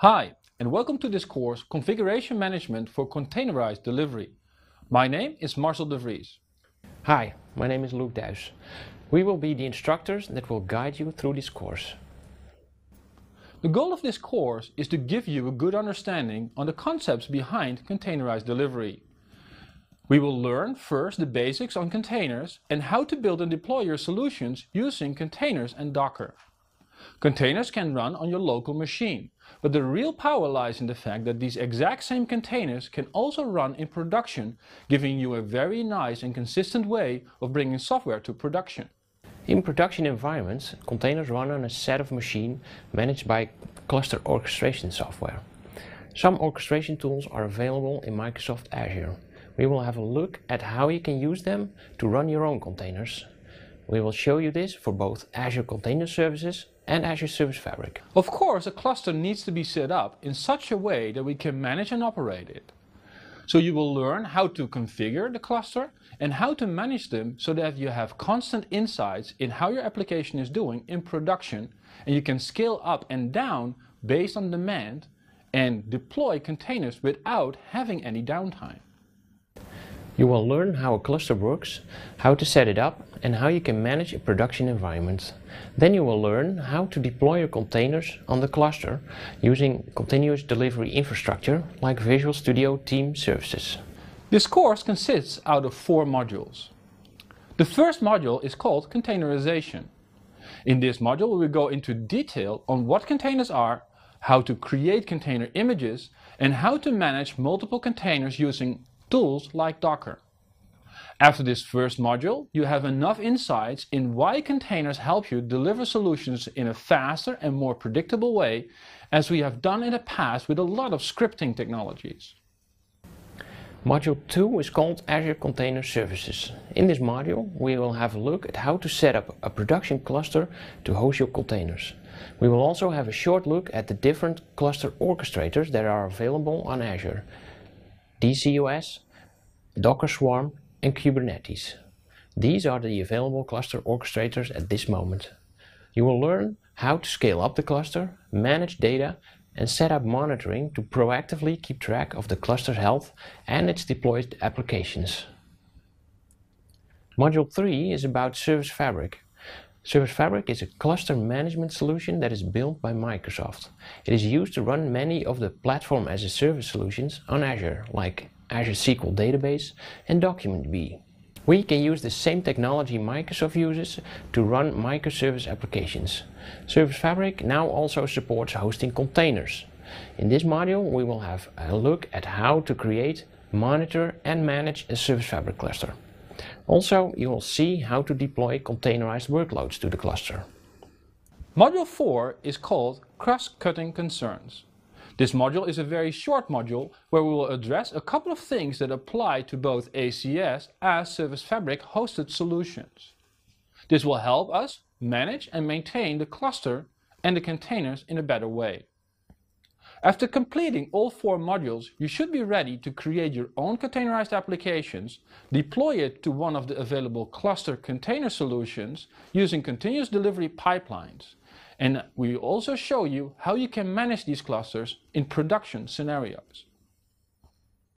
Hi, and welcome to this course, Configuration Management for Containerized Delivery. My name is Marcel de Vries. Hi, my name is Luke Duis. We will be the instructors that will guide you through this course. The goal of this course is to give you a good understanding on the concepts behind containerized delivery. We will learn first the basics on containers and how to build and deploy your solutions using containers and Docker. Containers can run on your local machine, but the real power lies in the fact that these exact same containers can also run in production, giving you a very nice and consistent way of bringing software to production. In production environments, containers run on a set of machines managed by cluster orchestration software. Some orchestration tools are available in Microsoft Azure. We will have a look at how you can use them to run your own containers. We will show you this for both Azure Container Services and Azure Service Fabric. Of course, a cluster needs to be set up in such a way that we can manage and operate it. So you will learn how to configure the cluster and how to manage them so that you have constant insights in how your application is doing in production and you can scale up and down based on demand and deploy containers without having any downtime. You will learn how a cluster works, how to set it up and how you can manage a production environment. Then you will learn how to deploy your containers on the cluster using continuous delivery infrastructure like Visual Studio Team Services. This course consists out of four modules. The first module is called containerization. In this module we will go into detail on what containers are, how to create container images and how to manage multiple containers using tools like Docker. After this first module, you have enough insights in why containers help you deliver solutions in a faster and more predictable way, as we have done in the past with a lot of scripting technologies. Module 2 is called Azure Container Services. In this module, we will have a look at how to set up a production cluster to host your containers. We will also have a short look at the different cluster orchestrators that are available on Azure. DCOS, Docker Swarm and Kubernetes. These are the available cluster orchestrators at this moment. You will learn how to scale up the cluster, manage data and set up monitoring to proactively keep track of the cluster's health and its deployed applications. Module 3 is about Service Fabric, Service Fabric is a cluster management solution that is built by Microsoft. It is used to run many of the platform as a service solutions on Azure, like Azure SQL Database and DocumentDB. We can use the same technology Microsoft uses to run microservice applications. Service Fabric now also supports hosting containers. In this module, we will have a look at how to create, monitor and manage a Service Fabric cluster. Also, you will see how to deploy containerized workloads to the cluster. Module 4 is called Cross-Cutting Concerns. This module is a very short module where we will address a couple of things that apply to both ACS as Service Fabric hosted solutions. This will help us manage and maintain the cluster and the containers in a better way. After completing all four modules, you should be ready to create your own containerized applications, deploy it to one of the available cluster container solutions using continuous delivery pipelines. And we also show you how you can manage these clusters in production scenarios.